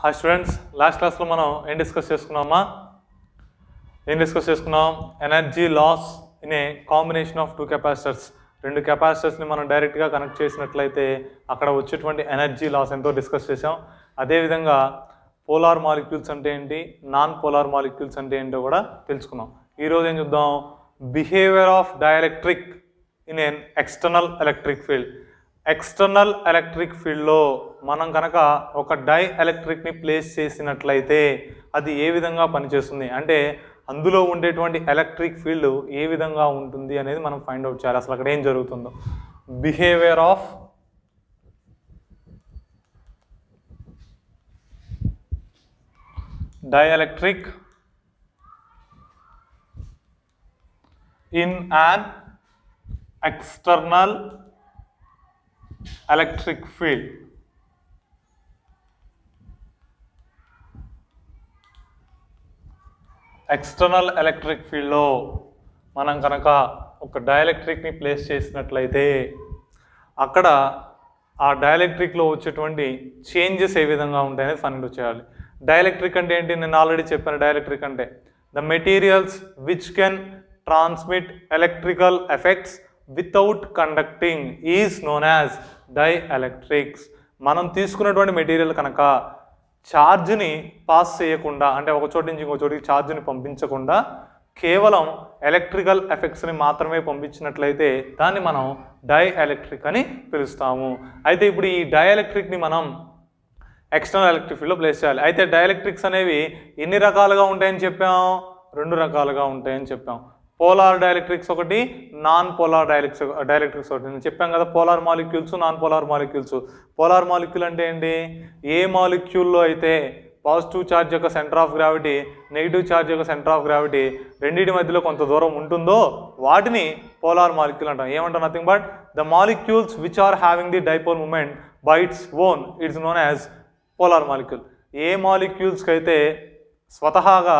Hi students last క్లాస్లో మనం ఏం డిస్కస్ చేసుకున్నామా ఏం డిస్కస్ చేసుకున్నాం energy loss in a combination of two capacitors రెండు కెపాసిటర్స్ని మనం డైరెక్ట్గా కనెక్ట్ చేసినట్లయితే అక్కడ వచ్చేటువంటి ఎనర్జీ లాస్ ఎంతో డిస్కస్ చేసాం అదేవిధంగా పోలార్ మాలిక్యూల్స్ అంటే ఏంటి నాన్ పోలార్ మాలిక్యూల్స్ అంటే ఏంటో కూడా తెలుసుకున్నాం ఈరోజు ఏం చూద్దాం behaviour of dielectric in an external electric field external electric ఫీల్డ్లో మనం కనుక ఒక డై ఎలక్ట్రిక్ని ప్లేస్ చేసినట్లయితే అది ఏ విధంగా పనిచేస్తుంది అంటే అందులో ఉండేటువంటి ఎలక్ట్రిక్ ఫీల్డ్ ఏ విధంగా ఉంటుంది అనేది మనం ఫైండ్ అవుట్ చేయాలి అసలు అక్కడ ఏం జరుగుతుందో behaviour of dielectric in an external electric field external electric ఫీల్డ్లో మనం కనుక ఒక డైఎలక్ట్రిక్ని ప్లేస్ చేసినట్లయితే అక్కడ ఆ డైఎలక్ట్రిక్లో వచ్చేటువంటి చేంజెస్ ఏ విధంగా ఉంటాయనేది ఫైండ్ చేయాలి డైఎలక్ట్రిక్ అంటే ఏంటి నేను ఆల్రెడీ చెప్పాను డైఎలక్ట్రిక్ అంటే the materials which can transmit electrical effects without conducting is known as dielectrics మనం తీసుకున్నటువంటి మెటీరియల్ కనుక ఛార్జ్ని పాస్ చేయకుండా అంటే ఒక చోటి నుంచి ఇంకో చోటికి ఛార్జ్ని పంపించకుండా కేవలం ఎలక్ట్రికల్ ఎఫెక్ట్స్ని మాత్రమే పంపించినట్లయితే దాన్ని మనం డై ఎలక్ట్రిక్ అని పిలుస్తాము అయితే ఇప్పుడు ఈ డై ఎలక్ట్రిక్ని మనం ఎక్స్టర్నల్ ఎలక్ట్రిక్ ఫీల్డ్లో ప్లేస్ చేయాలి అయితే డైఎలక్ట్రిక్స్ అనేవి ఎన్ని రకాలుగా ఉంటాయని చెప్పాం రెండు రకాలుగా ఉంటాయని చెప్పాం పోలార్ డైలెక్ట్రిక్స్ ఒకటి నాన్ పోలార్ డైలెక్ట్రిక్స్ ఒకటి నేను చెప్పాను కదా polar molecules non polar molecules polar molecule అంటే ఏంటి ఏ మాలిక్యూల్లో అయితే పాజిటివ్ ఛార్జ్ యొక్క centre of gravity negative charge యొక్క సెంటర్ ఆఫ్ గ్రావిటీ రెండింటి మధ్యలో కొంత దూరం ఉంటుందో వాటిని పోలార్ మాలిక్యూల్ అంటాం ఏమంటాం nothing but the molecules which are having the dipole moment by its own it's known as polar molecule ఏ మాలిక్యూల్స్కి అయితే స్వతహాగా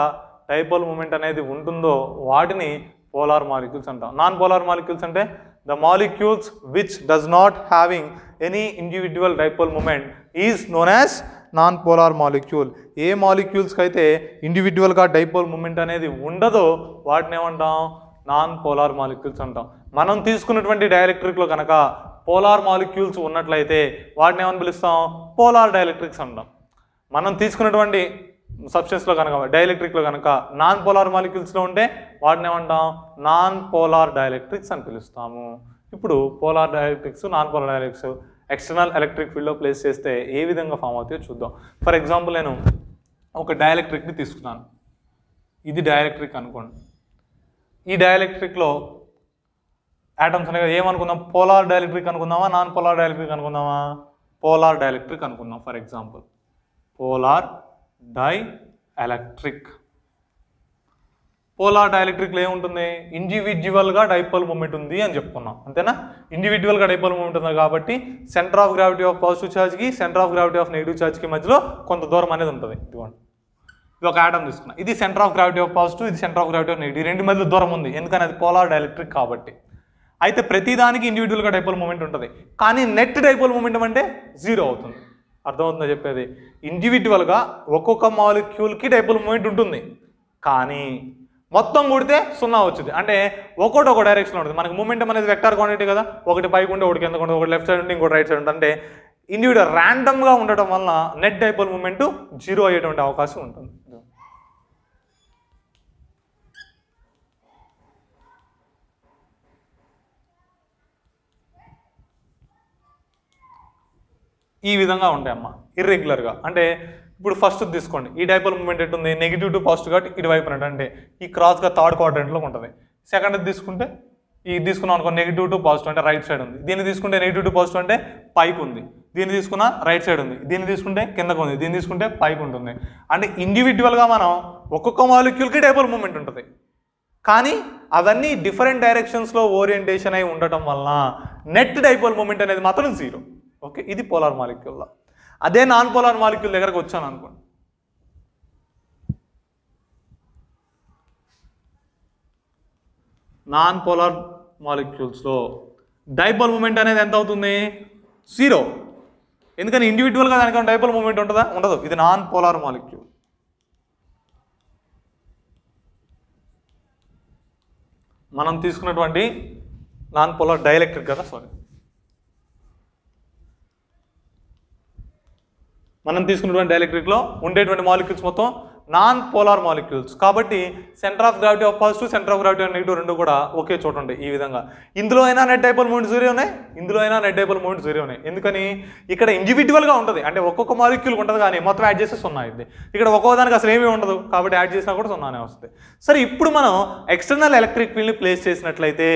డైపోల్ మూమెంట్ అనేది ఉంటుందో వాటిని పోలార్ మాలిక్యూల్స్ అంటాం నాన్ పోలార్ మాలిక్యూల్స్ అంటే the molecules which does not having any individual dipole moment is known as non polar molecule ఏ మాలిక్యూల్స్కి అయితే ఇండివిజువల్గా డైపోల్ మూమెంట్ అనేది ఉండదో వాటిని ఏమంటాం నాన్ పోలార్ మాలిక్యూల్స్ అంటాం మనం తీసుకున్నటువంటి డైలెక్ట్రిక్లో కనుక పోలార్ మాలిక్యూల్స్ ఉన్నట్లయితే వాటిని ఏమని పిలుస్తాం పోలార్ డైలెక్ట్రిక్స్ అంటాం మనం తీసుకున్నటువంటి సబ్స్టెన్స్లో కనుక డైలెక్ట్రిక్లో కనుక నాన్ పోలార్ మాలిక్యూల్స్లో ఉంటే వాటిని ఏమంటాం నాన్ పోలార్ డైఎలక్ట్రిక్స్ అని పిలుస్తాము ఇప్పుడు polar dielectrics non polar dielectrics external electric ఫీల్డ్లో ప్లేస్ చేస్తే ఏ విధంగా ఫామ్ అవుతాయో చూద్దాం ఫర్ ఎగ్జాంపుల్ నేను ఒక డైలెక్ట్రిక్ని తీసుకున్నాను ఇది డైఎలక్ట్రిక్ అనుకోండి ఈ డైలెక్ట్రిక్లో యాటమ్స్ అనేవి ఏమనుకుందాం పోలార్ డైఎలక్ట్రిక్ అనుకుందామా నాన్ పోలార్ డైఎలక్ట్రిక్ అనుకుందామా పోలార్ డైఎలక్ట్రిక్ అనుకుందాం for example polar dielectric polar డైఎలక్ట్రిక్లో ఏముంటుంది ఇండివిజువల్గా డైపోల్ మూమెంట్ ఉంది అని చెప్పుకున్నాం అంతేనా ఇండివిజువల్గా డైపోల్ మూమెంట్ ఉంది కాబట్టి centre of gravity of positive ఛార్జ్కి centre of gravity of negative ఛార్జ్కి మధ్యలో కొంత దూరం అనేది ఉంటుంది ఇదిగోండి ఇది ఒక యాటమ్ తీసుకున్నా ఇది centre of gravity of positive ఇది centre of gravity of negative రెండు మధ్యలో దూరం ఉంది ఎందుకని అది పోలార్ డైలెక్ట్రిక్ కాబట్టి అయితే ప్రతిదానికి ఇండివిజువల్గా డైపోల్ మూమెంట్ ఉంటుంది కానీ నెట్ డైపోల్ మూమెంట్ అంటే జీరో అవుతుంది అర్థమవుతుందో చెప్పేది ఇండివిజువల్గా ఒక్కొక్క మాలిక్యూల్కి డైపుల్ మూమెంట్ ఉంటుంది కానీ మొత్తం కూడితే సున్నా వచ్చింది అంటే ఒకటి ఒక డైరెక్షన్ ఉంటుంది మనకి మూమెంట్ అనేది వెక్టార్ క్వాంటిటీ కదా ఒకటి పైకి ఉంటే ఒకటి కింద ఉంటే ఒకటి లెఫ్ట్ సైడ్ ఉంటే ఇంకోటి రైట్ సైడ్ ఉంటుంది అంటే ఇండివిజువల్ ర్యాండమ్గా ఉండటం వల్ల నెట్ డైపుల్ మూమెంటు జీరో అయ్యేటువంటి అవకాశం ఉంటుంది ఈ విధంగా ఉంటాయి అమ్మ ఇర్రెగ్యులర్గా అంటే ఇప్పుడు ఫస్ట్ తీసుకోండి ఈ డైపోల్ మూమెంట్ ఎట్టుంది నెగిటివ్ టు పాజిటివ్గా కాబట్టి ఇటువైపు అంటే ఈ క్రాస్గా థర్డ్ క్వాడ్రెంట్లో ఉంటుంది సెకండ్ తీసుకుంటే ఈ తీసుకున్నాం అనుకో నెగిటివ్ టు పాజిటివ్ అంటే రైట్ సైడ్ ఉంది దీన్ని తీసుకుంటే నెగిటివ్ టు పాజిటివ్ అంటే పైకి ఉంది దీన్ని తీసుకున్న రైట్ సైడ్ ఉంది దీన్ని తీసుకుంటే కిందకు ఉంది దీన్ని తీసుకుంటే పైకి ఉంటుంది అంటే ఇండివిజువల్గా మనం ఒక్కొక్క మాలిక్యూల్కి డైపోల్ మూమెంట్ ఉంటుంది కానీ అవన్నీ డిఫరెంట్ డైరెక్షన్స్లో ఓరియంటేషన్ అయి ఉండటం వలన నెట్ డైపోల్ మూమెంట్ అనేది మాత్రం జీరో ఓకే ఇది పోలార్ మాలిక్యూల్లా అదే నాన్ పోలార్ మాలిక్యూల్ దగ్గరకు వచ్చాను అనుకోండి నాన్ పోలార్ మాలిక్యూల్స్లో డైపోల్ మూమెంట్ అనేది ఎంత అవుతుంది జీరో ఎందుకని ఇండివిజువల్గా దానికన్నా డైపోల్ మూమెంట్ ఉంటుందా ఉండదు ఇది నాన్ పోలార్ మాలిక్యూల్ మనం తీసుకున్నటువంటి నాన్ పోలార్ డైలెక్ట్రిక్ కదా సారీ మనం తీసుకున్నటువంటి డైఎలక్ట్రిక్లో ఉండేటువంటి మాలిక్యూల్స్ మొత్తం నాన్ పోలార్ మాలిక్యూల్స్ కాబట్టి centre of gravity of positive centre of gravity of negative రెండు కూడా ఒకే చోట ఉండే ఈ విధంగా ఇందులో అయినా నెట్ డైపోల్ మూమెంట్ వేరే ఉన్నాయి ఇందులో అయినా నెట్ డైపోల్ మూమెంట్ జూరి ఉన్నాయి ఎందుకని ఇక్కడ ఇండివిజువల్గా ఉంటుంది అంటే ఒక్కొక్క మాలిక్యూల్ ఉంటుంది కానీ మొత్తం యాడ్ చేసేసి ఉన్నాయి ఇక్కడ ఒక్కొక్క దానికి అసలు ఏమీ ఉండదు కాబట్టి యాడ్ చేసినా కూడా సున్నానే వస్తుంది సరే ఇప్పుడు మనం ఎక్స్టర్నల్ ఎలక్ట్రిక్ ఫీల్డ్ని ప్లేస్ చేసినట్లయితే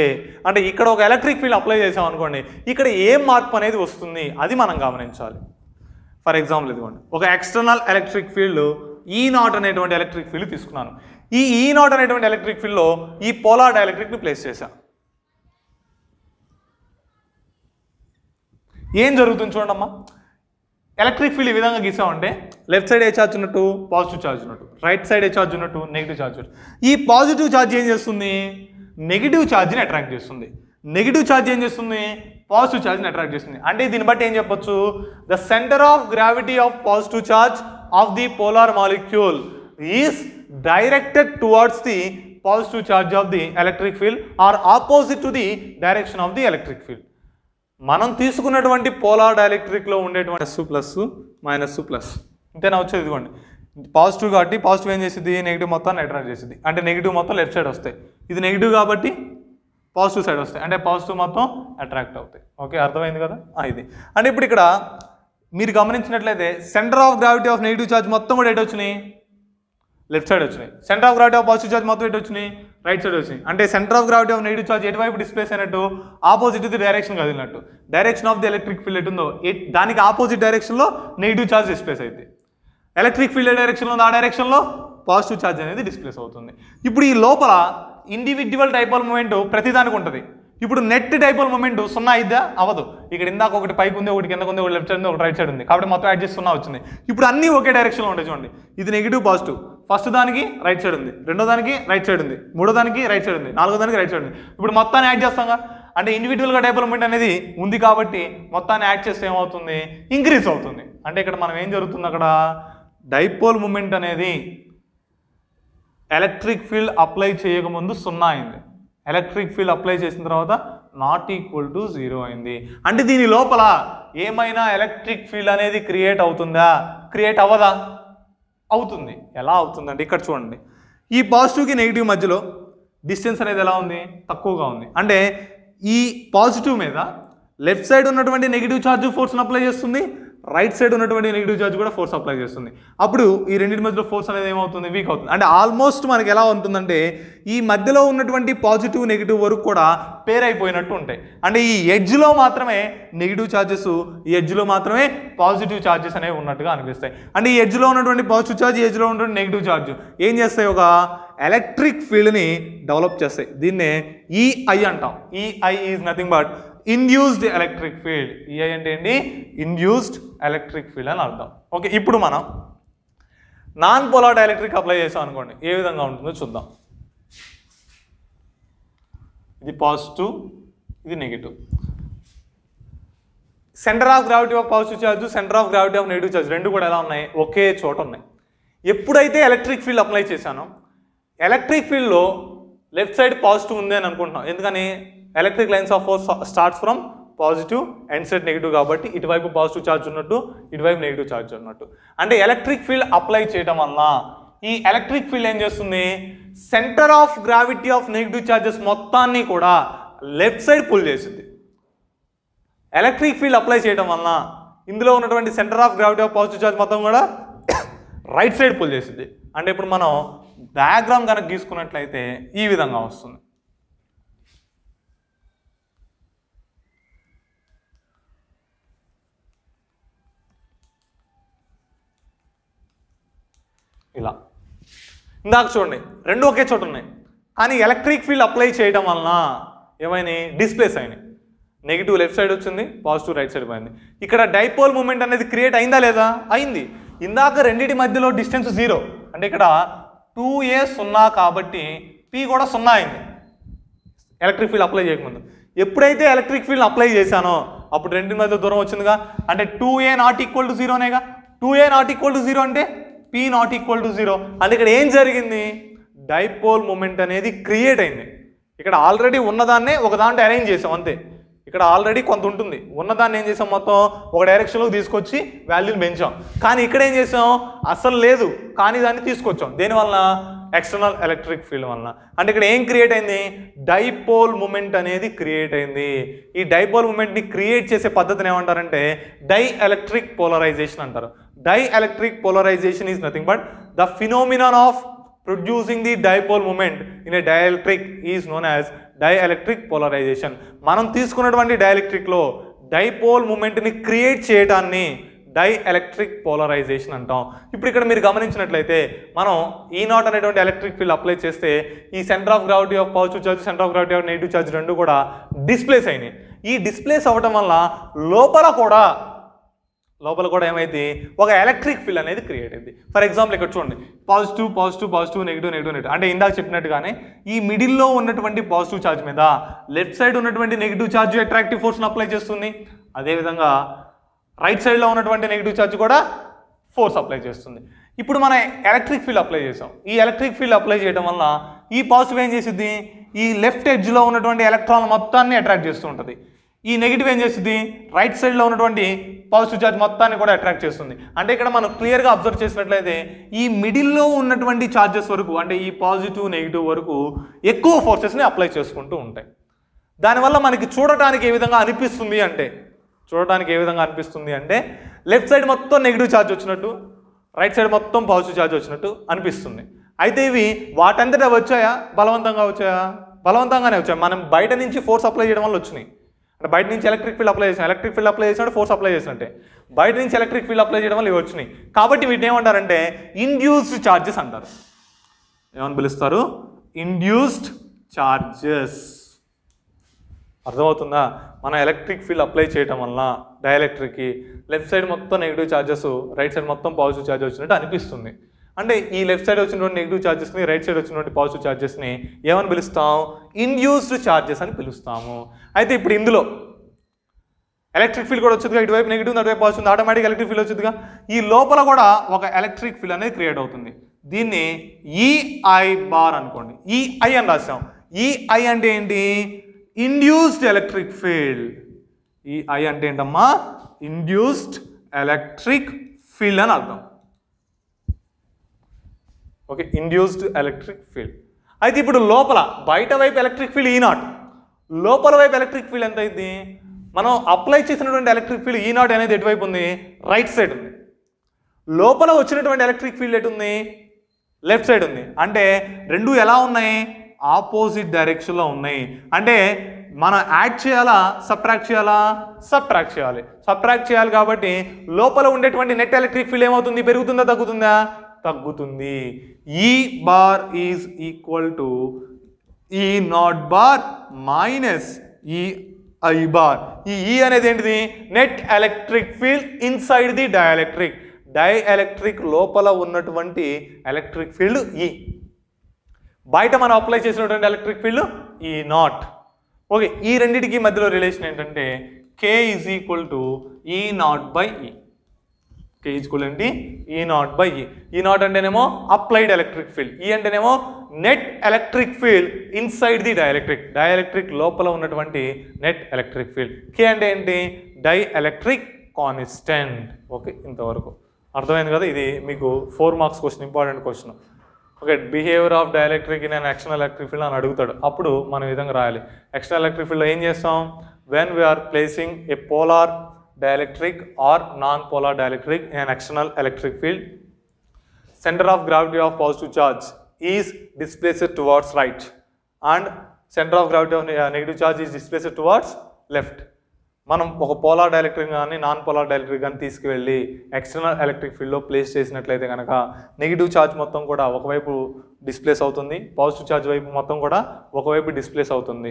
అంటే ఇక్కడ ఒక ఎలక్ట్రిక్ ఫీల్డ్ అప్లై చేసాం అనుకోండి ఇక్కడ ఏం మార్పు అనేది వస్తుంది అది మనం గమనించాలి ఫర్ ఎగ్జాంపుల్ ఇదిగోండి ఒక external electric field E naught అనేటువంటి ఎలక్ట్రిక్ ఫీల్డ్ తీసుకున్నాను ఈ ఈ నాట్ అనేటువంటి ఎలక్ట్రిక్ ఫీల్డ్లో ఈ పోలార్ డైఎలక్ట్రిక్ని ప్లేస్ చేశాను ఏం జరుగుతుంది చూడండమ్మా ఎలక్ట్రిక్ ఫీల్డ్ ఈ విధంగా గీసామంటే లెఫ్ట్ సైడ్ ఏ ఛార్జ్ ఉన్నట్టు పాజిటివ్ ఛార్జ్ ఉన్నట్టు రైట్ సైడ్ ఏ ఛార్జ్ ఉన్నట్టు నెగిటివ్ ఛార్జ్ ఉన్నట్టు ఈ పాజిటివ్ ఛార్జ్ ఏం చేస్తుంది నెగిటివ్ ఛార్జ్ని అట్రాక్ట్ చేస్తుంది నెగిటివ్ ఛార్జ్ ఏం చేస్తుంది పాజిటివ్ ఛార్జ్ని అట్రాక్ట్ చేస్తుంది అంటే దీన్ని బట్టి ఏం చెప్పొచ్చు the centre of gravity of positive charge of the polar molecule is directed towards the positive charge of the electric field or opposite to the direction of the electric field మనం తీసుకున్నటువంటి polar డైలెక్ట్రిక్లో ఉండేటువంటి S plus minus plus ఇంతేనా వచ్చేది ఇదిగోండి positive కాబట్టి positive ఏం చేసింది negative మొత్తాన్ని అట్రాక్ట్ చేసింది అంటే నెగిటివ్ మొత్తం లెఫ్ట్ సైడ్ వస్తాయి ఇది నెగిటివ్ కాబట్టి పాజిటివ్ సైడ్ వస్తాయి అంటే పాజిటివ్ మొత్తం అట్రాక్ట్ అవుతాయి ఓకే అర్థమైంది కదా ఇది అంటే ఇప్పుడు ఇక్కడ మీరు గమనించినట్లయితే centre of gravity of negative charge మొత్తం కూడా ఎటు వచ్చినాయి లెఫ్ట్ సైడ్ వచ్చినాయి centre of gravity of positive charge మొత్తం ఎటు వచ్చినాయి రైట్ సైడ్ వచ్చినాయి అంటే centre of gravity of negative charge ఎటువైపు డిస్ప్లేస్ అయినట్టు ఆపోజిట్ ది డైరెక్షన్ కదిలినట్టు direction of the electric field ఎటు ఉందో దానికి ఆపోజిట్ డైరెక్షన్లో నెగిటివ్ ఛార్జ్ డిస్ప్లేస్ అవుతుంది ఎలక్ట్రిక్ ఫీల్డ్ డైరెక్షన్లో ఆ డైరెక్షన్లో పాజిటివ్ ఛార్జ్ అనేది డిస్ప్లేస్ అవుతుంది ఇప్పుడు ఈ లోపల ఇండివిజువల్ డైపోల్ మూమెంట్ ప్రతిదానికి ఉంటుంది ఇప్పుడు నెట్ డైపోల్ మూమెంట్ సున్నా అయిద్దా అవదు ఇక్కడ ఇందాక ఒకటి పైకి ఉంది ఒకటి కిందకు ఉంది ఒకటి లెఫ్ట్ సైడ్ ఉంది ఒకటి రైట్ సైడ్ ఉంది కాబట్టి మొత్తం యాడ్ చేసి సున్నా వచ్చింది ఇప్పుడు అన్నీ ఒకే డైరెక్షన్లో ఉండే చూడండి ఇది నెగిటివ్ పాజిటివ్ ఫస్ట్ దానికి రైట్ సైడ్ ఉంది రెండో దానికి రైట్ సైడ్ ఉంది మూడో దానికి రైట్ సైడ్ ఉంది నాలుగో దానికి రైట్ సైడ్ ఉంది ఇప్పుడు మొత్తాన్ని యాడ్ చేస్తాగా అంటే ఇండివిజువల్గా మూమెంట్ అనేది ఉంది కాబట్టి మొత్తాన్ని యాడ్ చేస్తే ఏమవుతుంది ఇంక్రీజ్ అవుతుంది అంటే ఇక్కడ మనం ఏం జరుగుతుంది అక్కడ డైపోల్ మూమెంట్ అనేది ఎలక్ట్రిక్ ఫీల్డ్ అప్లై చేయకముందు సున్నా అయింది ఎలక్ట్రిక్ ఫీల్డ్ అప్లై చేసిన తర్వాత నాట్ ఈక్వల్ టు జీరో అయింది అంటే దీని లోపల ఏమైనా ఎలక్ట్రిక్ ఫీల్డ్ అనేది క్రియేట్ అవుతుందా క్రియేట్ అవ్వదా అవుతుంది ఎలా అవుతుందండి ఇక్కడ చూడండి ఈ పాజిటివ్కి నెగిటివ్ మధ్యలో డిస్టెన్స్ అనేది ఎలా ఉంది తక్కువగా ఉంది అంటే ఈ పాజిటివ్ మీద లెఫ్ట్ సైడ్ ఉన్నటువంటి నెగిటివ్ ఛార్జ్ ఫోర్స్ని అప్లై చేస్తుంది రైట్ సైడ్ ఉన్నటువంటి నెగిటివ్ చార్జ్ కూడా ఫోర్స్ అప్లై చేస్తుంది అప్పుడు ఈ రెండింటి మధ్యలో ఫోర్స్ అనేది ఏమవుతుంది వీక్ అవుతుంది అంటే ఆల్మోస్ట్ మనకి ఎలా ఉంటుందంటే ఈ మధ్యలో ఉన్నటువంటి పాజిటివ్ నెగిటివ్ వరకు కూడా పేర్ అయిపోయినట్టు ఉంటాయి అంటే ఈ ఎడ్జ్లో మాత్రమే నెగిటివ్ ఛార్జెస్ ఈ ఎడ్జ్లో మాత్రమే పాజిటివ్ ఛార్జెస్ అనేవి ఉన్నట్టుగా అనిపిస్తాయి అంటే ఈ ఎడ్జ్లో ఉన్నటువంటి పాజిటివ్ ఛార్జ్ ఎడ్జ్లో ఉన్నటువంటి నెగిటివ్ ఛార్జ్ ఏం చేస్తాయి ఒక ఎలక్ట్రిక్ ఫీల్డ్ని డెవలప్ చేస్తాయి దీన్నే ఈఐ e అంటాం EI is nothing but induced electric field EI అంటే ఏంటి ఇండ్యూస్డ్ ఎలక్ట్రిక్ ఫీల్డ్ అని అర్థం ఓకే ఇప్పుడు మనం నాన్ పోలార్ ఎలక్ట్రిక్ అప్లై చేసాం అనుకోండి ఏ విధంగా ఉంటుందో చూద్దాం ఇది పాజిటివ్ ఇది negative centre of gravity of positive charge centre of gravity of negative charge రెండు కూడా ఎలా ఉన్నాయి ఒకే చోట ఉన్నాయి ఎప్పుడైతే ఎలక్ట్రిక్ ఫీల్డ్ అప్లై చేశానో ఎలక్ట్రిక్ ఫీల్డ్లో లెఫ్ట్ సైడ్ పాజిటివ్ ఉంది అని అనుకుంటున్నాం ఎందుకని electric lines of force starts from positive and side negative కాబట్టి ఇటువైపు పాజిటివ్ ఛార్జ్ ఉన్నట్టు ఇటువైపు నెగిటివ్ ఛార్జ్ ఉన్నట్టు అంటే ఎలక్ట్రిక్ ఫీల్డ్ అప్లై చేయడం వల్ల ఈ ఎలక్ట్రిక్ ఫీల్డ్ ఏం చేస్తుంది centre of gravity of negative charges మొత్తాన్ని కూడా లెఫ్ట్ సైడ్ పుల్ చేసింది ఎలక్ట్రిక్ ఫీల్డ్ అప్లై చేయడం వలన ఇందులో ఉన్నటువంటి centre of gravity of positive charge మొత్తం కూడా రైట్ సైడ్ పుల్ చేసింది అంటే ఇప్పుడు మనం డయాగ్రామ్ కనుక గీసుకున్నట్లయితే ఈ విధంగా వస్తుంది ఇలా ఇందాక చూడండి రెండు ఒకే చోట ఉన్నాయి కానీ ఎలక్ట్రిక్ ఫీల్డ్ అప్లై చేయడం వలన ఏమైనాయి డిస్ప్లేస్ అయినాయి నెగిటివ్ లెఫ్ట్ సైడ్ వచ్చింది పాజిటివ్ రైట్ సైడ్ పోయింది ఇక్కడ డైపోల్ మూమెంట్ అనేది క్రియేట్ అయిందా లేదా అయింది ఇందాక రెండింటి మధ్యలో డిస్టెన్స్ జీరో అంటే ఇక్కడ టూ ఏ సున్నా కాబట్టి పి కూడా సున్నా అయింది ఎలక్ట్రిక్ ఫీల్డ్ అప్లై చేయకముందు ఎప్పుడైతే ఎలక్ట్రిక్ ఫీల్డ్ అప్లై చేశానో అప్పుడు రెండింటి మధ్య దూరం వచ్చిందిగా అంటే two a not equal to జీరోనేగా two a not equal to zero అంటే p not equal to zero అంటే ఇక్కడ ఏం జరిగింది డైపోల్ మూమెంట్ అనేది క్రియేట్ అయింది ఇక్కడ ఆల్రెడీ ఉన్నదాన్నే ఒక అరేంజ్ చేసాం అంతే ఇక్కడ ఆల్రెడీ కొంత ఉంటుంది ఉన్నదాన్ని ఏం చేసాం మొత్తం ఒక డైరెక్షన్లోకి తీసుకొచ్చి వాల్యూని పెంచాం కానీ ఇక్కడ ఏం చేసాం అసలు లేదు కానీ దాన్ని తీసుకొచ్చాం దేనివల్ల ఎక్స్టర్నల్ ఎలక్ట్రిక్ ఫీల్డ్ వలన అంటే ఇక్కడ ఏం క్రియేట్ అయింది డైపోల్ మూమెంట్ అనేది క్రియేట్ అయింది ఈ డైపోల్ మూమెంట్ని క్రియేట్ చేసే పద్ధతిని ఏమంటారంటే డై ఎలక్ట్రిక్ పోలరైజేషన్ అంటారు Dielectric polarization is nothing but the phenomenon of producing the dipole moment in a dielectric is known as dielectric polarization మనం తీసుకున్నటువంటి డైఎలక్ట్రిక్లో డైపోల్ మూమెంట్ని క్రియేట్ చేయడాన్ని డైఎలక్ట్రిక్ పోలరైజేషన్ అంటాం ఇప్పుడు ఇక్కడ మీరు గమనించినట్లయితే మనం ఈ e నాట్ అనేటువంటి ఎలక్ట్రిక్ ఫీల్డ్ అప్లై చేస్తే ఈ centre of gravity of positive charge centre of gravity of negative charge రెండు కూడా డిస్ప్లేస్ అయినాయి ఈ డిస్ప్లేస్ అవ్వటం వల్ల లోపల కూడా లోపల కూడా ఏమైంది ఒక ఎలక్ట్రిక్ ఫీల్ అనేది క్రియేట్ అయింది ఫర్ ఎగ్జాంపుల్ ఇక్కడ చూడండి positive positive positive negative negative negative అంటే ఇందాక చెప్పినట్టుగానే ఈ మిడిల్లో ఉన్నటువంటి పాజిటివ్ ఛార్జ్ మీద లెఫ్ట్ సైడ్ ఉన్నటువంటి నెగిటివ్ ఛార్జ్ అట్రాక్టివ్ ఫోర్స్ని అప్లై చేస్తుంది అదేవిధంగా రైట్ సైడ్లో ఉన్నటువంటి నెగిటివ్ ఛార్జ్ కూడా ఫోర్స్ అప్లై చేస్తుంది ఇప్పుడు మనం ఎలక్ట్రిక్ ఫీల్డ్ అప్లై చేసాం ఈ ఎలక్ట్రిక్ ఫీల్డ్ అప్లై చేయడం వల్ల ఈ పాజిటివ్ ఏం చేసింది ఈ లెఫ్ట్ ఎడ్జ్లో ఉన్నటువంటి ఎలక్ట్రాన్ మొత్తాన్ని అట్రాక్ట్ చేస్తూ ఉంటుంది ఈ నెగిటివ్ ఏం చేస్తుంది రైట్ సైడ్లో ఉన్నటువంటి పాజిటివ్ ఛార్జ్ మొత్తాన్ని కూడా అట్రాక్ట్ చేస్తుంది అంటే ఇక్కడ మనం క్లియర్గా అబ్జర్వ్ చేసినట్లయితే ఈ మిడిల్లో ఉన్నటువంటి ఛార్జెస్ వరకు అంటే ఈ పాజిటివ్ నెగిటివ్ వరకు ఎక్కువ ఫోర్సెస్ని అప్లై చేసుకుంటూ ఉంటాయి దానివల్ల మనకి చూడటానికి ఏ విధంగా అనిపిస్తుంది అంటే చూడటానికి ఏ విధంగా అనిపిస్తుంది అంటే లెఫ్ట్ సైడ్ మొత్తం నెగిటివ్ ఛార్జ్ వచ్చినట్టు రైట్ సైడ్ మొత్తం పాజిటివ్ ఛార్జ్ వచ్చినట్టు అనిపిస్తుంది అయితే ఇవి వాటంతటా వచ్చాయా బలవంతంగా వచ్చాయా బలవంతంగానే వచ్చాయి మనం బయట నుంచి ఫోర్స్ అప్లై చేయడం వల్ల వచ్చినాయి బయట నుంచి ఎలక్ట్రిక్ ఫీల్డ్ అప్లై చేసినా ఎలక్ట్రిక్ ఫీల్డ్ అప్లై చేసినట్టు ఫోర్స్ అప్లై చేసినట్టే బయట నుంచి ఎలక్ట్రిక్ ఫీల్డ్ అప్లై చేయడం వల్ల ఇవి వచ్చినాయి కాబట్టి వీటిని ఏమంటారంటే ఇండ్యూస్డ్ ఛార్జెస్ అంటారు ఏమని పిలుస్తారు ఇండ్యూస్డ్ ఛార్జెస్ అర్థమవుతుందా మన ఎలక్ట్రిక్ ఫీల్డ్ అప్లై చేయటం వల్ల డైఎలక్ట్రిక్కి లెఫ్ట్ సైడ్ మొత్తం నెగిటివ్ ఛార్జెస్ రైట్ సైడ్ మొత్తం పాజిటివ్ ఛార్జ్ వచ్చినట్టు అనిపిస్తుంది అంటే ఈ లెఫ్ట్ సైడ్ వచ్చినటువంటి నెగిటివ్ ఛార్జెస్ని రైట్ సైడ్ వచ్చినటువంటి పాజిటివ్ ఛార్జెస్ని ఏమని పిలుస్తాం ఇండ్యూస్డ్ ఛార్జెస్ అని పిలుస్తాము అయితే ఇప్పుడు ఇందులో ఎలక్ట్రిక్ ఫీల్డ్ కూడా వచ్చిందిగా ఇటువైపు నెగిటివ్ అటువైపు వస్తుంది ఆటోమేటిక్ ఎలక్ట్రిక్ ఫీల్డ్ వచ్చిందిగా ఈ లోపల కూడా ఒక ఎలక్ట్రిక్ ఫీల్డ్ అనేది క్రియేట్ అవుతుంది దీన్ని ఈఐ e బార్ అనుకోండి ఈఐ e అని రాసాం ఈఐ e అంటే ఏంటి ఇండ్యూస్డ్ ఎలక్ట్రిక్ ఫీల్డ్ ఈఐ అంటే ఏంటమ్మా ఇండ్యూస్డ్ ఎలక్ట్రిక్ ఫీల్డ్ అని అర్థం ఓకే ఇండ్యూస్డ్ ఎలక్ట్రిక్ ఫీల్డ్ అయితే ఇప్పుడు లోపల బయట వైపు ఎలక్ట్రిక్ ఫీల్డ్ ఈ నాట్ లోపల వైపు ఎలక్ట్రిక్ ఫీల్డ్ ఎంత అయింది మనం అప్లై చేసినటువంటి ఎలక్ట్రిక్ ఫీల్డ్ నాట్ అనేది ఎటువైపు ఉంది రైట్ సైడ్ ఉంది లోపల వచ్చినటువంటి ఎలక్ట్రిక్ ఫీల్డ్ ఎటు ఉంది లెఫ్ట్ సైడ్ ఉంది అంటే రెండు ఎలా ఉన్నాయి ఆపోజిట్ డైరెక్షన్లో ఉన్నాయి అంటే మనం యాడ్ చేయాలా సబ్ట్రాక్ట్ చేయాలా సబ్ట్రాక్ట్ చేయాలి సబ్ట్రాక్ట్ చేయాలి కాబట్టి లోపల ఉండేటువంటి నెట్ ఎలక్ట్రిక్ ఫీల్డ్ ఏమవుతుంది పెరుగుతుందా తగ్గుతుందా తగ్గుతుంది E bar is equal to E naught bar minus e, E I bar ఈ ఈ అనేది ఏంటిది net electric field inside the dielectric dielectric లోపల ఉన్నటువంటి ఎలక్ట్రిక్ ఫీల్డ్ ఈ బయట మనం అప్లై చేసినటువంటి electric field e E naught okay ఈ రెండింటికి మధ్యలో రిలేషన్ ఏంటంటే K is equal to E naught by E K is equal ఏంటి ఈ నాట్ బై ఈ ఈ నాట్ అంటేనేమో అప్లైడ్ ఎలక్ట్రిక్ ఫీల్డ్ ఈ అంటేనేమో net electric field inside the dielectric dielectric లోపల ఉన్నటువంటి నెట్ ఎలక్ట్రిక్ ఫీల్డ్ కే అంటే ఏంటి డైఎలక్ట్రిక్ కాన్స్టెంట్ ఓకే ఇంతవరకు అర్థమైంది కదా ఇది మీకు four marks question important question okay behaviour of dielectric in and external electric field అని అడుగుతాడు అప్పుడు మనం విధంగా రాయాలి ఎక్స్టర్నల్ ఎలక్ట్రిక్ ఫీల్డ్లో ఏం చేస్తాం when we are placing a polar dielectric or non polar dielectric in and external electric field centre of gravity of positive charge is displaced towards right and center of gravity negative uh, negative charge is displaced towards left మనం ఒక polar dielectric కానీ non polar dielectric కానీ తీసుకువెళ్ళి external electric ఫీల్డ్లో place చేసినట్లయితే కనుక negative charge మొత్తం కూడా ఒకవైపు డిస్ప్లేస్ అవుతుంది పాజిటివ్ ఛార్జ్ వైపు మొత్తం కూడా ఒకవైపు డిస్ప్లేస్ అవుతుంది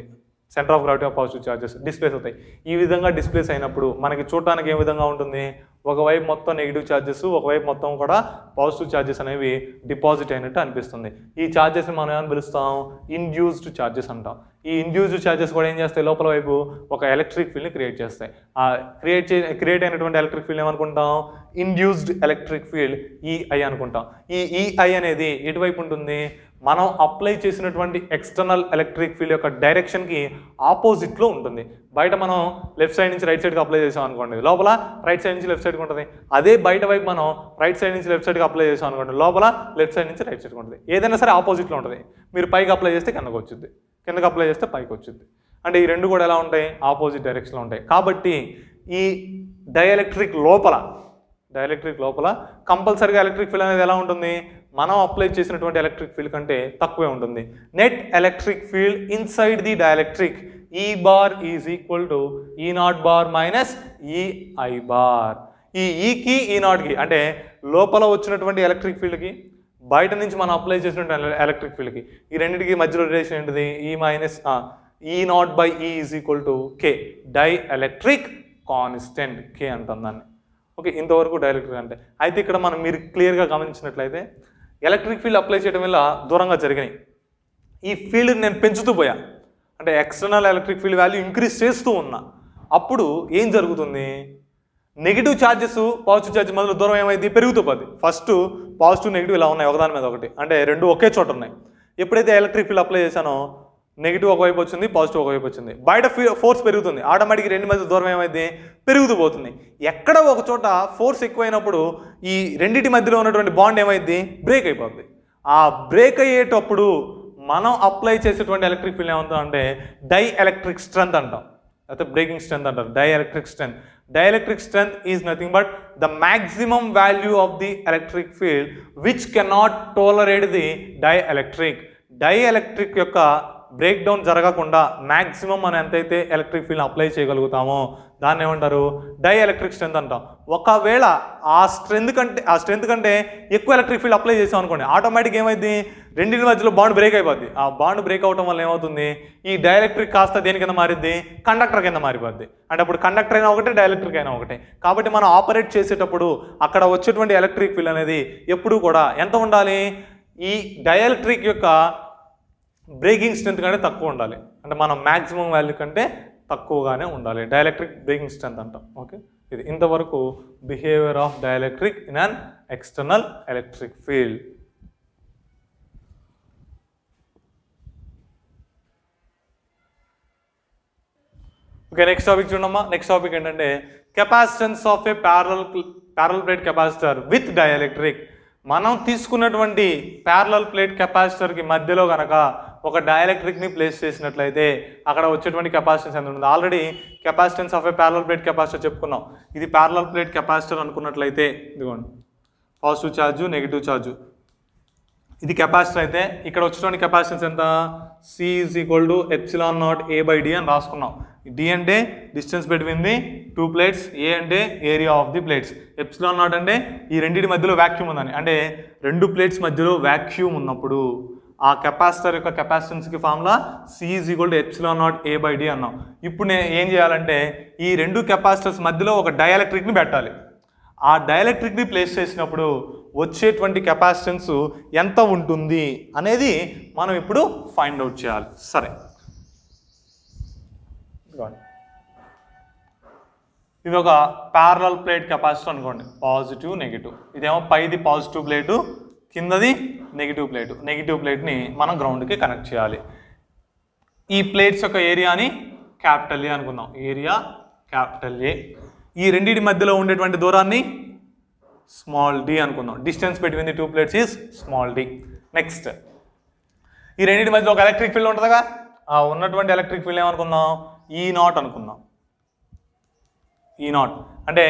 centre of gravity of positive charges displace అవుతాయి ఈ విధంగా డిస్ప్లేస్ అయినప్పుడు మనకి చూడటానికి ఏ విధంగా ఉంటుంది ఒకవైపు మొత్తం నెగిటివ్ ఛార్జెస్ ఒకవైపు మొత్తం కూడా పాజిటివ్ ఛార్జెస్ అనేవి డిపాజిట్ అయినట్టు అనిపిస్తుంది ఈ ఛార్జెస్ని మనం ఏమని పిలుస్తాం ఇన్డ్యూస్డ్ ఛార్జెస్ అంటాం ఈ ఇన్డ్యూస్డ్ ఛార్జెస్ కూడా ఏం చేస్తాయి లోపల వైపు ఒక ఎలక్ట్రిక్ ఫీల్డ్ని క్రియేట్ చేస్తాయి ఆ క్రియేట్ చే క్రియేట్ అయినటువంటి ఎలక్ట్రిక్ ఫీల్డ్ ఏమనుకుంటాం ఇండ్యూస్డ్ ఎలక్ట్రిక్ ఫీల్డ్ ఈఐ అనుకుంటాం ఈ ఈఐ e అనేది ఎటువైపు ఉంటుంది మనం అప్లై చేసినటువంటి ఎక్స్టర్నల్ ఎలక్ట్రిక్ ఫీల్డ్ యొక్క డైరెక్షన్కి ఆపోజిట్లో ఉంటుంది బయట మనం లెఫ్ట్ సైడ్ నుంచి రైట్ సైడ్కి అప్లై చేసాం అనుకోండి లోపల రైట్ సైడ్ నుంచి లెఫ్ట్ సైడ్కి ఉంటుంది అదే బయట వైపు మనం రైట్ సైడ్ నుంచి లెఫ్ట్ సైడ్కి అప్లై చేసాం అనుకోండి లోపల లెఫ్ట్ సైడ్ నుంచి రైట్ సైడ్కి ఉంటుంది ఏదైనా సరే ఆపోజిట్లో ఉంటుంది మీరు పైకి అప్లై చేస్తే కిందకు వచ్చింది కిందకు అప్లై చేస్తే పైకి వచ్చింది అంటే ఈ రెండు కూడా ఎలా ఉంటాయి ఆపోజిట్ డైరెక్షన్లో ఉంటాయి కాబట్టి ఈ డైఎలక్ట్రిక్ లోపల డైఎలక్ట్రిక్ లోపల కంపల్సరీగా ఎలక్ట్రిక్ ఫీల్డ్ అనేది ఎలా ఉంటుంది మనం అప్లై చేసినటువంటి ఎలక్ట్రిక్ ఫీల్డ్ కంటే తక్కువే ఉంటుంది net electric field inside the dielectric E bar is equal to E naught bar minus E I bar E ఈకి ఈ నాట్కి అంటే లోపల వచ్చినటువంటి ఎలక్ట్రిక్ ఫీల్డ్కి బయట నుంచి మనం అప్లై చేసినటువంటి ఎలక్ట్రిక్ ఫీల్డ్కి ఈ రెండింటికి మధ్యలో రిలేషన్ ఏంటిది E minus E naught by E is equal to K dielectric constant K అంటాం దాన్ని ఓకే ఇంతవరకు డైలెక్ట్రిక్ అంటే అయితే ఇక్కడ మనం మీరు క్లియర్గా గమనించినట్లయితే ఎలక్ట్రిక్ ఫీల్డ్ అప్లై చేయడం వల్ల దూరంగా జరిగినాయి ఈ ఫీల్డ్ని నేను పెంచుతూ పోయా అంటే external electric field value increase చేస్తూ ఉన్నా అప్పుడు ఏం జరుగుతుంది నెగిటివ్ ఛార్జెస్ పాజిటివ్ ఛార్జ్ మొదలు దూరం ఏమైంది పెరుగుతూ పోతుంది ఫస్ట్ పాజిటివ్ నెగిటివ్ ఇలా ఉన్నాయి ఒకదాని మీద ఒకటి అంటే రెండు ఒకే చోట ఉన్నాయి ఎప్పుడైతే ఎలక్ట్రిక్ ఫీల్డ్ అప్లై చేశానో నెగిటివ్ ఒకవైపు వచ్చింది పాజిటివ్ ఒకవైపు వచ్చింది బయట ఫోర్స్ పెరుగుతుంది ఆటోమేటిక్ రెండు మధ్య దూరం ఏమైంది పెరుగుతూ పోతుంది ఎక్కడ ఒక చోట ఫోర్స్ ఎక్కువైనప్పుడు ఈ రెండింటి మధ్యలో ఉన్నటువంటి బాండ్ ఏమైంది బ్రేక్ అయిపోతుంది ఆ బ్రేక్ అయ్యేటప్పుడు మనం అప్లై చేసేటువంటి ఎలక్ట్రిక్ ఫీల్డ్ ఏమంటాం అంటే డై ఎలక్ట్రిక్ స్ట్రెంత్ అంటాం లేకపోతే బ్రేకింగ్ స్ట్రెంత్ అంటారు dielectric strength dielectric strength is nothing but the maximum value of the electric field which cannot tolerate the dielectric dielectric యొక్క break down జరగకుండా maximum మనం ఎంతైతే electric field apply చేయగలుగుతామో దాన్ని ఏమంటారు die dielectric strength అంటాం ఒకవేళ ఆ strength కంటే ఆ స్ట్రెంత్ కంటే ఎక్కువ ఎలక్ట్రిక్ ఫీల్డ్ అప్లై చేసాం అనుకోండి ఆటోమేటిక్ ఏమైంది రెండింటి మధ్యలో బాండ్ బ్రేక్ అయిపోద్ది ఆ బాండ్ బ్రేక్ అవటం వల్ల ఏమవుతుంది ఈ డైఎలక్ట్రిక్ కాస్త దేని కింద మారిద్ది కండక్టర్ కింద మారిపోద్ది అంటే అప్పుడు కండక్టర్ అయినా ఒకటే డైఎలక్ట్రిక్ అయినా ఒకటే కాబట్టి మనం ఆపరేట్ చేసేటప్పుడు అక్కడ వచ్చేటువంటి ఎలక్ట్రిక్ ఫీల్డ్ అనేది ఎప్పుడూ కూడా ఎంత ఉండాలి ఈ డైఎలక్ట్రిక్ యొక్క బ్రేకింగ్ స్ట్రెంత్ కంటే తక్కువ ఉండాలి అంటే మనం మ్యాక్సిమం వాల్యూ కంటే తక్కువగానే ఉండాలి డైలెక్ట్రిక్ బ్రేకింగ్ స్ట్రెంత్ అంటాం ఓకే ఇది ఇంతవరకు behaviour of dielectric in an external electric field okay next topic చూడమ్మా నెక్స్ట్ టాపిక్ ఏంటంటే capacitance of a parallel parallel plate capacitor with dielectric మనం తీసుకున్నటువంటి ప్యారల్ ప్లేట్ కెపాసిటర్కి మధ్యలో కనుక ఒక డైఎలక్ట్రిక్ని ప్లేస్ చేసినట్లయితే అక్కడ వచ్చేటువంటి కెపాసిటెన్స్ ఎంత ఉంటుంది already capacitance of a parallel plate capacitor చెప్పుకున్నాం ఇది ప్యారలల్ ప్లేట్ కెపాసిటర్ అనుకున్నట్లయితే ఇదిగోండి పాజిటివ్ ఛార్జు నెగిటివ్ ఛార్జు ఇది కెపాసిటర్ అయితే ఇక్కడ వచ్చేటువంటి కెపాసిటెన్స్ ఎంత C is equal to epsilon naught A by D అని రాసుకున్నాం డి అంటే distance between the two plates A అంటే area of the plates epsilon naught అంటే ఈ రెండింటి మధ్యలో వ్యాక్యూమ్ ఉందని అంటే రెండు ప్లేట్స్ మధ్యలో వ్యాక్యూమ్ ఉన్నప్పుడు ఆ కెపాసిటర్ యొక్క కెపాసిటెన్స్కి formula C is equal to epsilon naught A by D అన్నాం ఇప్పుడు నేను ఏం చేయాలంటే ఈ రెండు కెపాసిటర్స్ మధ్యలో ఒక డైఎలక్ట్రిక్ని పెట్టాలి ఆ డైఎలక్ట్రిక్ని ప్లేస్ చేసినప్పుడు వచ్చేటువంటి కెపాసిటెన్స్ ఎంత ఉంటుంది అనేది మనం ఇప్పుడు ఫైండ్ అవుట్ చేయాలి సరే ఇది ఒక ప్యారలల్ ప్లేట్ కెపాసిటర్ అనుకోండి పాజిటివ్ నెగిటివ్ ఇదేమో పైది పాజిటివ్ ప్లేటు కిందది నెగిటివ్ ప్లేట్ నెగిటివ్ ప్లేట్ని మనం గ్రౌండ్కి కనెక్ట్ చేయాలి ఈ ప్లేట్స్ యొక్క ఏరియాని క్యాపిటల్ ఏ అనుకుందాం ఏరియా క్యాపిటల్ ఏ ఈ రెండింటి మధ్యలో ఉండేటువంటి దూరాన్ని స్మాల్ డి అనుకుందాం distance between the two plates is small D next ఈ రెండింటి మధ్యలో ఒక ఎలక్ట్రిక్ ఫీల్డ్ ఉంటుందిగా ఆ ఉన్నటువంటి ఎలక్ట్రిక్ ఫీల్డ్ ఏమనుకుందాం ఈ e నాట్ అనుకుందాం ఈ e నాట్ అంటే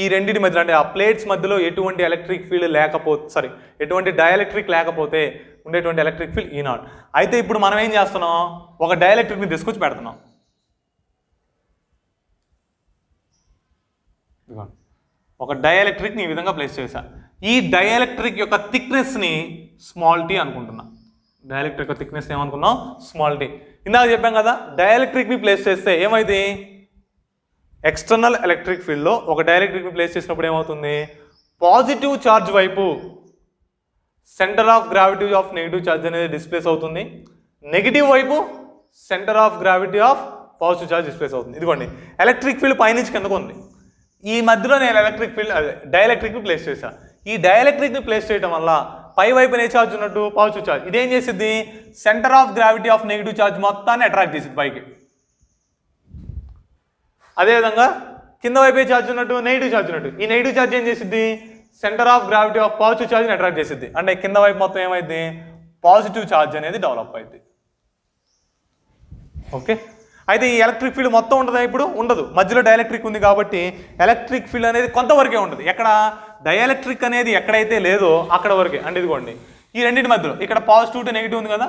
ఈ రెండింటి మధ్యలో అంటే ఆ ప్లేట్స్ మధ్యలో ఎటువంటి ఎలక్ట్రిక్ ఫీల్డ్ లేకపోతే సారీ ఎటువంటి డైఎలక్ట్రిక్ లేకపోతే ఉండేటువంటి ఎలక్ట్రిక్ ఫీల్డ్ ఈ నాట్ అయితే ఇప్పుడు మనం ఏం చేస్తున్నాం ఒక డైఎలక్ట్రిక్ని తీసుకొచ్చి పెడుతున్నాం ఒక డైఎలక్ట్రిక్ని ఈ విధంగా ప్లేస్ చేశా ఈ డైఎలక్ట్రిక్ యొక్క థిక్నెస్ని స్మాల్ టీ అనుకుంటున్నా డైఎలక్ట్రిక్ యొక్క థిక్నెస్ ఏమనుకున్నాం స్మాల్ టీ ఇందాక చెప్పాం కదా డైఎలక్ట్రిక్ని ప్లేస్ చేస్తే ఏమైంది ఎక్స్టర్నల్ ఎలక్ట్రిక్ ఫీల్డ్లో ఒక డైరెక్ట్రిక్ని ప్లేస్ చేసినప్పుడు ఏమవుతుంది పాజిటివ్ ఛార్జ్ వైపు centre of gravity of negative charge అనేది డిస్ప్లేస్ అవుతుంది నెగిటివ్ వైపు centre of gravity of positive charge displace అవుతుంది ఇదిగోండి ఎలక్ట్రిక్ ఫీల్డ్ పైనుంచి కిందకు ఉంది ఈ మధ్యలో నేను ఎలక్ట్రిక్ ఫీల్డ్ డైఎలక్ట్రిక్ని ప్లేస్ చేశాను ఈ డైఎలక్ట్రిక్ని ప్లేస్ చేయడం వల్ల పై వైపు ఏ ఛార్జ్ ఉన్నట్టు పాజిటివ్ ఛార్జ్ ఇదేం చేసింది centre of gravity of negative charge మొత్తాన్ని అట్రాక్ట్ చేసింది పైకి అదేవిధంగా కింద వైపే ఛార్జ్ ఉన్నట్టు నెగిటివ్ ఛార్జ్ ఉన్నట్టు ఈ నెగిటివ్ ఛార్జ్ ఏం చేసిద్ది centre of gravity of positive ఛార్జ్ని అట్రాక్ట్ చేసిద్ది అంటే కింద వైపు మొత్తం ఏమైంది పాజిటివ్ ఛార్జ్ అనేది డెవలప్ అయింది ఓకే అయితే ఈ ఎలక్ట్రిక్ ఫీల్డ్ మొత్తం ఉండదా ఇప్పుడు ఉండదు మధ్యలో డైఎలక్ట్రిక్ ఉంది కాబట్టి ఎలక్ట్రిక్ ఫీల్డ్ అనేది కొంతవరకే ఉంటుంది ఎక్కడ డైఎలక్ట్రిక్ అనేది ఎక్కడైతే లేదో అక్కడ వరకే అంటే ఇదిగోండి ఈ రెండింటి మధ్యలో ఇక్కడ పాజిటివ్ టు నెగిటివ్ ఉంది కదా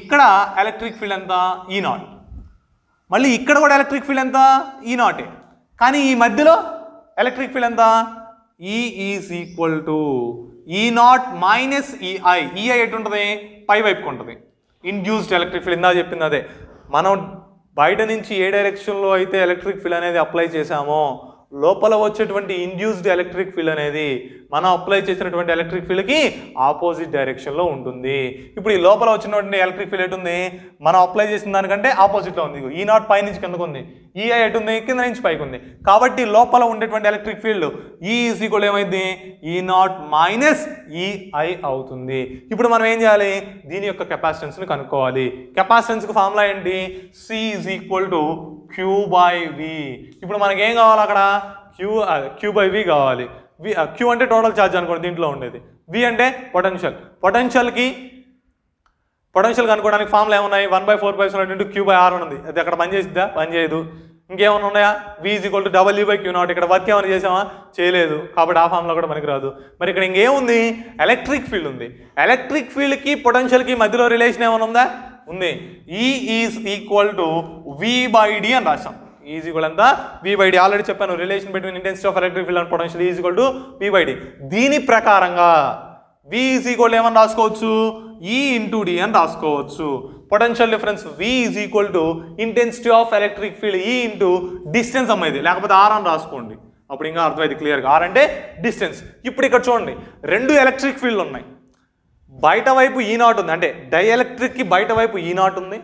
ఇక్కడ ఎలక్ట్రిక్ ఫీల్డ్ అంతా ఈ నాట్ మళ్ళీ ఇక్కడ కూడా ఎలక్ట్రిక్ ఫీల్డ్ ఎంత ఈ e నాటే కానీ ఈ మధ్యలో ఎలక్ట్రిక్ ఫీల్డ్ ఎంత E is equal to E naught minus EI EI ఎటు ఉంటుంది పై వైపుకు ఉంటుంది ఇండ్యూస్డ్ ఎలక్ట్రిక్ ఫీల్డ్ ఇందా చెప్పింది అదే మనం బయట నుంచి ఏ డైరెక్షన్లో అయితే ఎలక్ట్రిక్ ఫీల్డ్ అనేది అప్లై చేశామో లోపల వచ్చేటువంటి ఇండ్యూస్డ్ ఎలక్ట్రిక్ ఫీల్డ్ అనేది మనం అప్లై చేసినటువంటి ఎలక్ట్రిక్ ఫీల్డ్కి ఆపోజిట్ డైరెక్షన్లో ఉంటుంది ఇప్పుడు ఈ లోపల వచ్చినటువంటి ఎలక్ట్రిక్ ఫీల్డ్ ఎటు ఉంది మనం అప్లై చేసిన దానికంటే ఆపోజిట్లో ఉంది ఈ e నాట్ పై నుంచి కిందకు ఉంది ఈఐ e ఎటు ఉంది కింద నుంచి పైకి ఉంది కాబట్టి లోపల ఉండేటువంటి electric field E is equal ఏమైంది E e not minus EI అవుతుంది ఇప్పుడు మనం ఏం చేయాలి దీని యొక్క కెపాసిటెన్స్ని కనుక్కోవాలి కెపాసిటెన్స్కి ఫార్ములా ఏంటి C is equal to Q by V ఇప్పుడు మనకేం కావాలి అక్కడ క్యూ క్యూ బై వి కావాలి వి క్యూ అంటే టోటల్ ఛార్జ్ అనుకోండి దీంట్లో ఉండేది వి అంటే పొటెన్షియల్ పొటెన్షియల్కి పొటెన్షియల్ కనుక్కోవడానికి ఫామ్లు ఏమున్నాయి one by four by seven into Q by R ఉంది అది అక్కడ పని చేసిద్దా పని చేయదు ఇంకేమైనా ఉన్నాయా V is equal to U by Q naught ఇక్కడ వర్క్ ఏమైనా చేసామా చేయలేదు కాబట్టి ఆ ఫామ్లో కూడా మనకి రాదు మరి ఇక్కడ ఇంకేముంది ఎలక్ట్రిక్ ఫీల్డ్ ఉంది ఎలక్ట్రిక్ ఫీల్డ్కి పొటెన్షియల్కి మధ్యలో రిలేషన్ ఏమైనా ఉందా ఉంది E is equal to V by D అని రాసాం ఈజ్ ఈక్వల్ అంతా వివైడి ఆల్రెడీ చెప్పాను relation between intensity of electric field and potential is equal to V by D దీని ప్రకారంగా వి ఈజ్ ఈక్వల్ ఏమని రాసుకోవచ్చు ఈ ఇంటూ డి అని రాసుకోవచ్చు potential difference V is equal to intensity of electric field E into distance అమ్మేది లేకపోతే ఆర్ అని రాసుకోండి అప్పుడు ఇంకా అర్థమైంది క్లియర్గా ఆర్ అంటే డిస్టెన్స్ ఇప్పుడు ఇక్కడ చూడండి రెండు ఎలక్ట్రిక్ ఫీల్డ్ ఉన్నాయి బయట వైపు ఈ e నాట్ ఉంది అంటే డైఎలక్ట్రిక్కి బయట వైపు ఈ e నాట్ ఉంది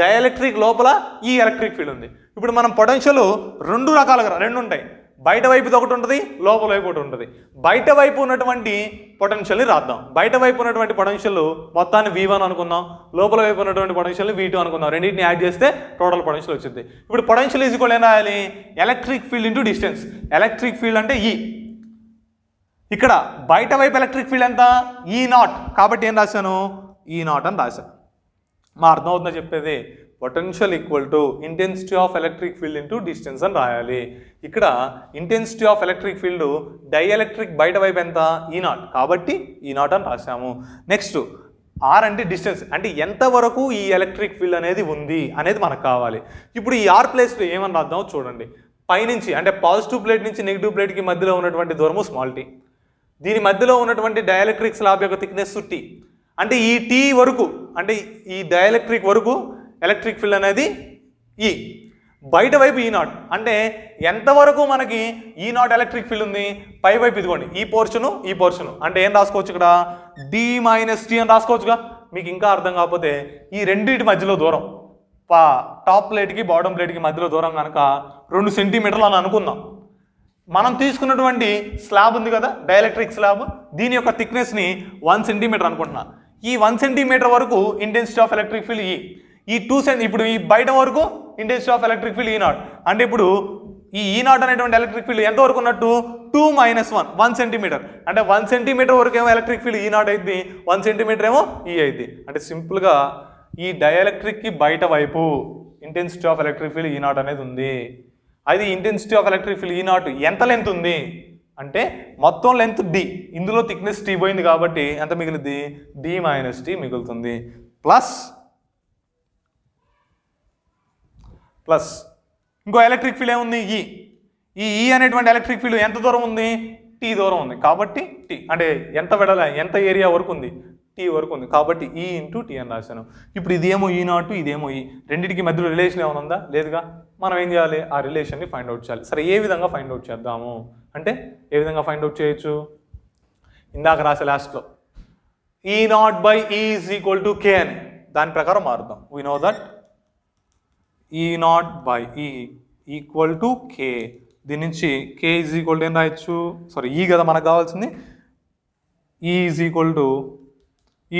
డైఎలక్ట్రిక్ లోపల ఈ ఎలక్ట్రిక్ ఫీల్డ్ ఉంది ఇప్పుడు మనం పొటెన్షియల్ రెండు రకాలుగా రెండు ఉంటాయి బయట వైపుది ఒకటి ఉంటుంది లోపల వైపు ఒకటి ఉంటుంది బయట వైపు ఉన్నటువంటి పొటెన్షియల్ని రాద్దాం బయట వైపు ఉన్నటువంటి పొటెన్షియల్ మొత్తాన్ని వి వన్ అనుకుందాం లోపల వైపు ఉన్నటువంటి పొటెన్షియల్ని వీ టూ అనుకుందాం రెండింటిని యాడ్ చేస్తే టోటల్ పొటెన్షియల్ వచ్చింది ఇప్పుడు పొటెన్షియల్ ఈజ్ కూడా ఏం రాయాలి electric field into distance electric field అంటే ఈ e. ఇక్కడ బయట వైపు ఎలక్ట్రిక్ ఫీల్డ్ ఎంత ఈ e నాట్ కాబట్టి ఏం రాశాను ఈ e నాట్ అని రాశాను మా అర్థం అవుతుందా చెప్పేది potential equal to intensity of electric field into distance అని రాయాలి ఇక్కడ intensity of electric field dielectric బయట వైపు ఎంత e e ఈ నాట్ కాబట్టి ఈ నాట్ అని రాసాము నెక్స్ట్ ఆర్ అంటే డిస్టెన్స్ అంటే ఎంతవరకు ఈ ఎలక్ట్రిక్ ఫీల్డ్ అనేది ఉంది అనేది మనకు కావాలి ఇప్పుడు ఈ ఆర్ ప్లేస్లో ఏమని రాద్దామో చూడండి పైనుంచి అంటే పాజిటివ్ ప్లేట్ నుంచి నెగిటివ్ ప్లేట్కి మధ్యలో ఉన్నటువంటి దూరము స్మాల్ టీ దీని మధ్యలో ఉన్నటువంటి డైఎలక్ట్రిక్ స్లాబ్ యొక్క థిక్నెస్ టీ అంటే ఈ టీ వరకు అంటే ఈ డైఎలక్ట్రిక్ వరకు ఎలక్ట్రిక్ ఫీల్డ్ అనేది ఈ e. బయట వైపు ఈ e నాట్ అంటే ఎంతవరకు మనకి ఈ e నాట్ ఎలక్ట్రిక్ ఫీల్డ్ ఉంది పై వైపు ఇదిగోండి ఈ పోర్షను ఈ పోర్షను అంటే ఏం రాసుకోవచ్చు ఇక్కడ డి మైనస్ టీ అని రాసుకోవచ్చుగా మీకు ఇంకా అర్థం కాకపోతే ఈ రెండింటి మధ్యలో దూరం పా టాప్ ప్లేట్కి బాటమ్ ప్లేట్కి మధ్యలో దూరం కనుక రెండు సెంటీమీటర్లు అని అనుకుందాం మనం తీసుకున్నటువంటి స్లాబ్ ఉంది కదా డైఎలక్ట్రిక్ స్లాబ్ దీని యొక్క థిక్నెస్ని వన్ సెంటీమీటర్ అనుకుంటున్నాను ఈ వన్ సెంటీమీటర్ వరకు ఇంటెన్సిటీ ఆఫ్ ఎలక్ట్రిక్ ఫీల్డ్ ఈ ఈ టూ సెన్స్ ఇప్పుడు ఈ బయట వరకు industry of electric field E naught e అంటే ఇప్పుడు ఈ ఈనాట్ e అనేటువంటి ఎలక్ట్రిక్ ఫీల్డ్ ఎంత వరకు ఉన్నట్టు two minus one one centimetre అంటే వన్ సెంటీమీటర్ వరకు ఏమో ఎలక్ట్రిక్ ఫీల్డ్ ఈనాట్ అయింది వన్ సెంటీమీటర్ ఏమో e ఈ అయింది అంటే సింపుల్గా ఈ డైఎలక్ట్రిక్కి బయట వైపు intensity of electric field E naught అనేది ఉంది అది intensity of electric field E naught ఎంత లెంత్ ఉంది అంటే మొత్తం లెంత్ డి ఇందులో థిక్నెస్ టీ పోయింది కాబట్టి ఎంత మిగిలింది డి మైనస్ టీ మిగులుతుంది ప్లస్ ప్లస్ ఇంకో ఎలక్ట్రిక్ ఫీల్డ్ ఏముంది e. ఈ ఈ e ఈ అనేటువంటి ఎలక్ట్రిక్ ఫీల్డ్ ఎంత దూరం ఉంది టీ దూరం ఉంది కాబట్టి టీ అంటే ఎంత వెడల ఎంత ఏరియా వరకు ఉంది టీ వరకు ఉంది కాబట్టి ఈ ఇంటూ టీ అని రాశాను ఇప్పుడు ఇదేమో ఈ e నాటు ఇదేమో ఈ రెండింటికి మధ్యలో రిలేషన్ ఏమైనా ఉందా లేదుగా మనం ఏం చేయాలి ఆ రిలేషన్ని ఫైండ్ అవుట్ చేయాలి సరే ఏ విధంగా ఫైండ్ అవుట్ చేద్దాము అంటే ఏ విధంగా ఫైండ్ అవుట్ చేయొచ్చు ఇందాక రాసే లాస్ట్లో E naught by is equal to K అని దాని ప్రకారం మారుద్దాం we know that E naught by E equal to K దీని నుంచి కే ఈజ్ ఈక్వల్ టు ఏం రాయొచ్చు సారీ ఈ e కదా మనకు కావాల్సింది ఈ e ఈజ్ ఈక్వల్ టు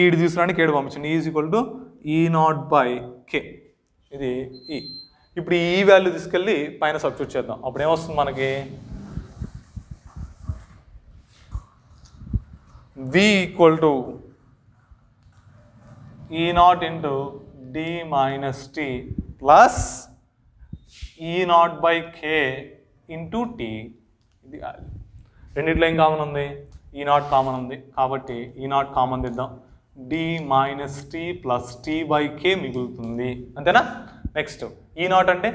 ఈడు e తీసుకురాని ఏడు పంపించండి is equal to E naught by K ఇది ఈ ఇప్పుడు ఈ వాల్యూ తీసుకెళ్ళి పైన సబ్స్టిట్యూట్ చేద్దాం అప్పుడు ఏమొస్తుంది మనకి V equal to E naught into D minus T plus ఈ e naught by K into T ఇది రెండిట్లో ఏం కామన్ ఉంది ఈ e నాట్ కామన్ ఉంది కాబట్టి ఈ e నాట్ కామన్ తెద్దాం D minus T plus T by K మిగులుతుంది అంతేనా నెక్స్ట్ ఈ నాట్ అంటే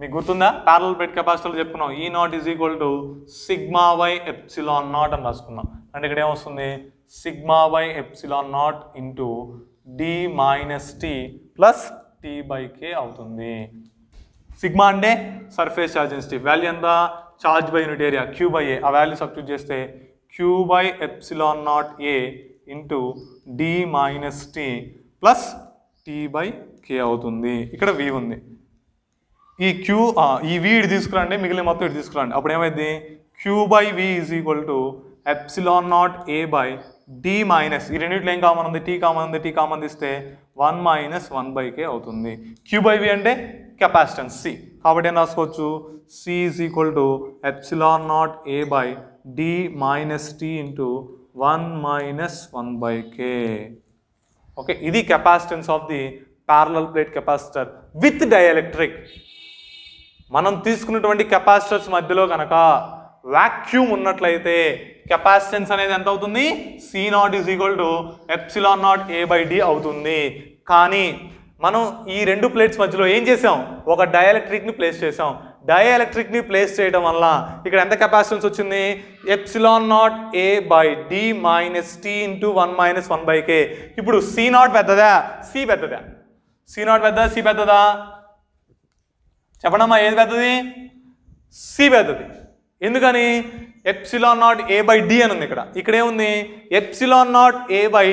మీకు గుర్తుందా ప్యారల్ బెడ్ కెపాసిటీలో చెప్పుకున్నాం E naught is equal to sigma by epsilon naught అని రాసుకున్నాం అంటే ఇక్కడ ఏమొస్తుంది sigma by epsilon naught into D minus T plus T by K అవుతుంది సిగ్మా అంటే సర్ఫేస్ ఛార్జ్ ఇన్స్టీ వాల్యూ ఎంత charge by unit area Q by A ఆ వాల్యూ సబ్స్టిట్యూట్ చేస్తే Q by epsilon naught A into D minus T plus T by K అవుతుంది ఇక్కడ వి ఉంది ఈ క్యూ ఈ వి ఇటు తీసుకురండి మిగిలిన మొత్తం ఇటు తీసుకురండి అప్పుడు ఏమైంది Q by V is equal to epsilon naught A by D minus ఈ రెండింటిలో ఏం కామన్ ఉంది టీ కామన్ ఉంది టీ కామన్ ఇస్తే one minus one by K అవుతుంది క్యూ బై వి అంటే కెపాసిటన్స్ సి కాబట్టి ఏం రాసుకోవచ్చు C is equal to epsilon naught A by D minus T into one minus one by K okay ఇది capacitance of the parallel plate capacitor with dielectric మనం తీసుకున్నటువంటి capacitors మధ్యలో కనుక vacuum ఉన్నట్లయితే కెపాసిటెన్స్ అనేది ఎంత అవుతుంది C naught is equal to epsilon naught A by D అవుతుంది కానీ మనం ఈ రెండు ప్లేట్స్ మధ్యలో ఏం చేసాం ఒక డయాలెక్ట్రిక్ని ప్లేస్ చేసాం డయాలెక్ట్రిక్ని ప్లేస్ చేయడం వల్ల ఇక్కడ ఎంత కెపాసిటెన్స్ వచ్చింది epsilon naught A by D minus T into one minus one by K ఇప్పుడు సి నాట్ పెద్దదా సి పెద్దదా సి నాట్ పెద్దదా సి పెద్దదా చెప్పడమ్మా ఏది పెద్దది సి పెద్దది ఎందుకని epsilon naught A by D అని ఉంది ఇక్కడ ఇక్కడ ఏముంది epsilon naught A by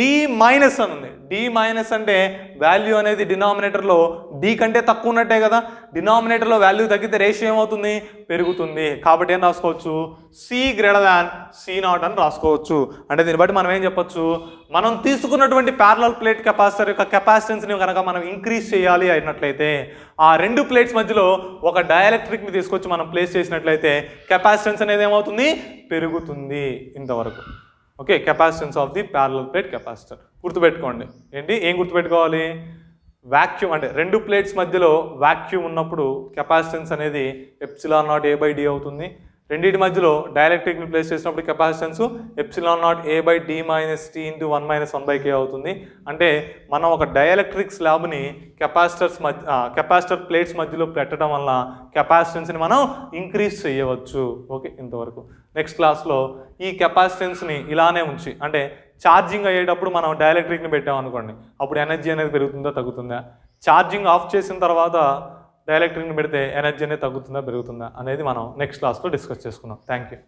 D minus అని ఉంది డి మైనస్ అంటే వాల్యూ అనేది డినామినేటర్లో డి కంటే తక్కువ ఉన్నట్టే కదా డినామినేటర్లో వాల్యూ తగ్గితే రేషియో ఏమవుతుంది పెరుగుతుంది కాబట్టి ఏం రాసుకోవచ్చు C greater than C naught అని రాసుకోవచ్చు అంటే దీన్ని బట్టి మనం ఏం చెప్పొచ్చు మనం తీసుకున్నటువంటి ప్యారలల్ ప్లేట్ కెపాసిటర్ యొక్క కెపాసిటెన్స్ని కనుక మనం ఇంక్రీజ్ చేయాలి అయినట్లయితే ఆ రెండు ప్లేట్స్ మధ్యలో ఒక డైఎలక్ట్రిక్ని తీసుకొచ్చి మనం ప్లేస్ చేసినట్లయితే కెపాసిటెన్స్ అనేది ఏమవుతుంది పెరుగుతుంది ఇంతవరకు okay capacitance of the parallel plate capacitor గుర్తుపెట్టుకోండి ఏంటి ఏం గుర్తుపెట్టుకోవాలి వ్యాక్యూమ్ అంటే రెండు ప్లేట్స్ మధ్యలో వ్యాక్యూమ్ ఉన్నప్పుడు కెపాసిటెన్స్ అనేది epsilon naught A by D అవుతుంది రెండింటి మధ్యలో డైరెక్ట్రిక్ని ప్లేస్ చేసినప్పుడు capacitance epsilon naught A by D minus T into one minus one by K అవుతుంది అంటే మనం ఒక డైఎలక్ట్రిక్ స్లాబ్ని కెపాసిటర్స్ మధ్య కెపాసిటర్ ప్లేట్స్ మధ్యలో పెట్టడం వల్ల కెపాసిటెన్స్ని మనం ఇంక్రీజ్ చేయవచ్చు ఓకే ఇంతవరకు నెక్స్ట్ క్లాస్లో ఈ కెపాసిటెన్స్ని ఇలానే ఉంచి అంటే ఛార్జింగ్ అయ్యేటప్పుడు మనం డైఎలక్ట్రిక్ని పెట్టామనుకోండి అప్పుడు ఎనర్జీ అనేది పెరుగుతుందా తగ్గుతుందా ఛార్జింగ్ ఆఫ్ చేసిన తర్వాత డైలెక్ట్రిక్ని పెడితే ఎనర్జీ అనేది తగ్గుతుందా పెరుగుతుందా అనేది మనం నెక్స్ట్ క్లాస్లో డిస్కస్ చేసుకుందాం థ్యాంక్ యూ